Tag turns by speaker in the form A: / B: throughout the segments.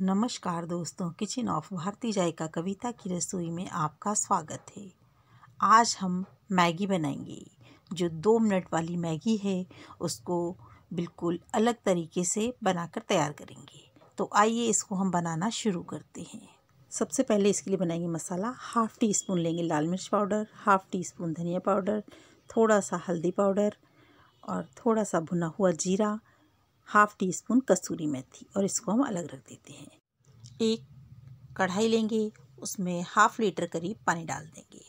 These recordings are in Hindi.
A: नमस्कार दोस्तों किचन ऑफ भारती जायका कविता की रसोई में आपका स्वागत है आज हम मैगी बनाएंगे जो दो मिनट वाली मैगी है उसको बिल्कुल अलग तरीके से बनाकर तैयार करेंगे तो आइए इसको हम बनाना शुरू करते हैं सबसे पहले इसके लिए बनाएंगे मसाला हाफ़ टी स्पून लेंगे लाल मिर्च पाउडर हाफ़ टी स्पून धनिया पाउडर थोड़ा सा हल्दी पाउडर और थोड़ा सा भुना हुआ जीरा हाफ़ टी स्पून कसूरी मेथी और इसको हम अलग रख देते हैं एक कढ़ाई लेंगे उसमें हाफ़ लीटर करीब पानी डाल देंगे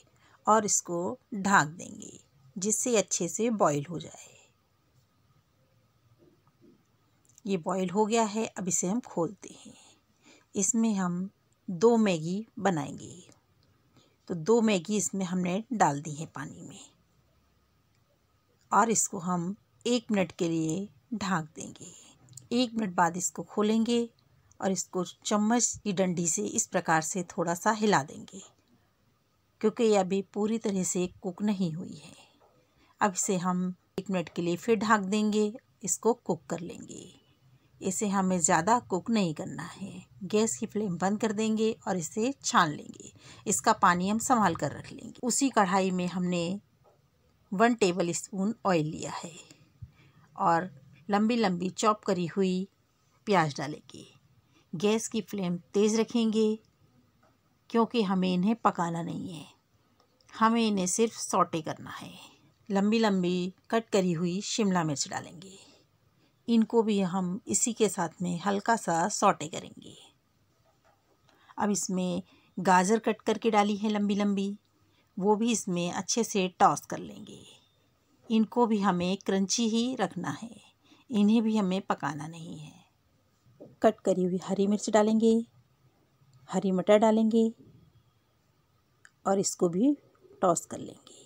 A: और इसको ढाँक देंगे जिससे अच्छे से बॉईल हो जाए ये बॉईल हो गया है अब इसे हम खोलते हैं इसमें हम दो मैगी बनाएंगे तो दो मैगी इसमें हमने डाल दी है पानी में और इसको हम एक मिनट के लिए ढाँक देंगे एक मिनट बाद इसको खोलेंगे और इसको चम्मच की डंडी से इस प्रकार से थोड़ा सा हिला देंगे क्योंकि ये अभी पूरी तरह से कुक नहीं हुई है अब इसे हम एक मिनट के लिए फिर ढाँक देंगे इसको कुक कर लेंगे इसे हमें ज़्यादा कुक नहीं करना है गैस की फ्लेम बंद कर देंगे और इसे छान लेंगे इसका पानी हम संभाल कर रख लेंगे उसी कढ़ाई में हमने वन टेबल स्पून ऑयल लिया है और लंबी लंबी चॉप करी हुई प्याज डालेंगे गैस की फ्लेम तेज़ रखेंगे क्योंकि हमें इन्हें पकाना नहीं है हमें इन्हें सिर्फ सौटे करना है लंबी लंबी कट करी हुई शिमला मिर्च डालेंगे इनको भी हम इसी के साथ में हल्का सा सौटे करेंगे अब इसमें गाजर कट करके डाली है लंबी लंबी वो भी इसमें अच्छे से टॉस कर लेंगे इनको भी हमें क्रंची ही रखना है इन्हें भी हमें पकाना नहीं है कट करी हुई हरी मिर्च डालेंगे हरी मटर डालेंगे और इसको भी टॉस कर लेंगे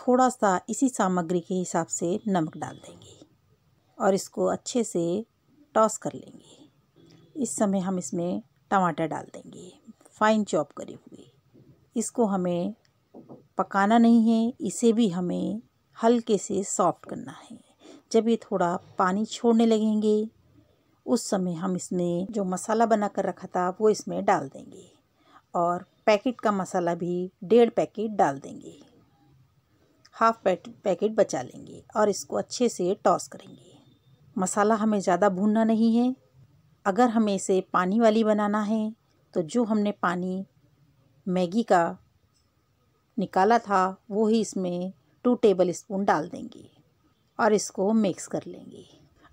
A: थोड़ा सा इसी सामग्री के हिसाब से नमक डाल देंगे और इसको अच्छे से टॉस कर लेंगे इस समय हम इसमें टमाटर डाल देंगे फाइन चॉप करी हुई इसको हमें पकाना नहीं है इसे भी हमें हल्के से सॉफ्ट करना है जब ये थोड़ा पानी छोड़ने लगेंगे उस समय हम इसमें जो मसाला बना कर रखा था वो इसमें डाल देंगे और पैकेट का मसाला भी डेढ़ पैकेट डाल देंगे हाफ पैकेट बचा लेंगे और इसको अच्छे से टॉस करेंगे मसाला हमें ज़्यादा भूनना नहीं है अगर हमें इसे पानी वाली बनाना है तो जो हमने पानी मैगी का निकाला था वो ही इसमें टू टेबल स्पून डाल देंगे और इसको मिक्स कर लेंगे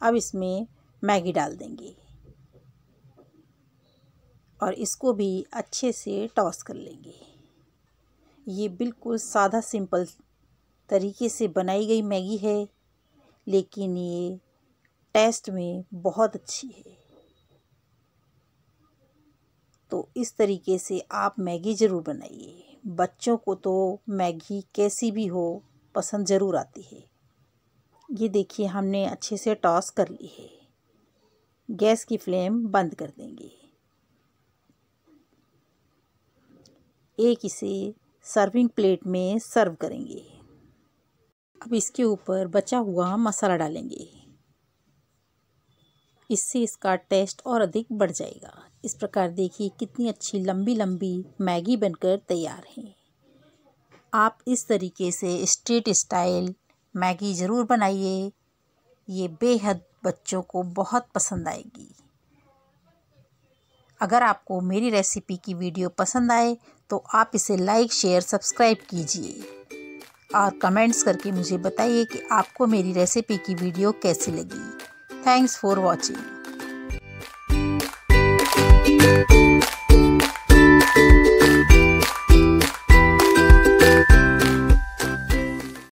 A: अब इसमें मैगी डाल देंगे और इसको भी अच्छे से टॉस कर लेंगे ये बिल्कुल सादा सिंपल तरीके से बनाई गई मैगी है लेकिन ये टेस्ट में बहुत अच्छी है तो इस तरीके से आप मैगी ज़रूर बनाइए बच्चों को तो मैगी कैसी भी हो पसंद ज़रूर आती है ये देखिए हमने अच्छे से टॉस कर ली है गैस की फ्लेम बंद कर देंगे एक इसे सर्विंग प्लेट में सर्व करेंगे अब इसके ऊपर बचा हुआ मसाला डालेंगे इससे इसका टेस्ट और अधिक बढ़ जाएगा इस प्रकार देखिए कितनी अच्छी लंबी लंबी मैगी बनकर तैयार है आप इस तरीके से स्ट्रीट स्टाइल मैगी ज़रूर बनाइए ये बेहद बच्चों को बहुत पसंद आएगी अगर आपको मेरी रेसिपी की वीडियो पसंद आए तो आप इसे लाइक शेयर सब्सक्राइब कीजिए और कमेंट्स करके मुझे बताइए कि आपको मेरी रेसिपी की वीडियो कैसी लगी थैंक्स फॉर वॉचिंग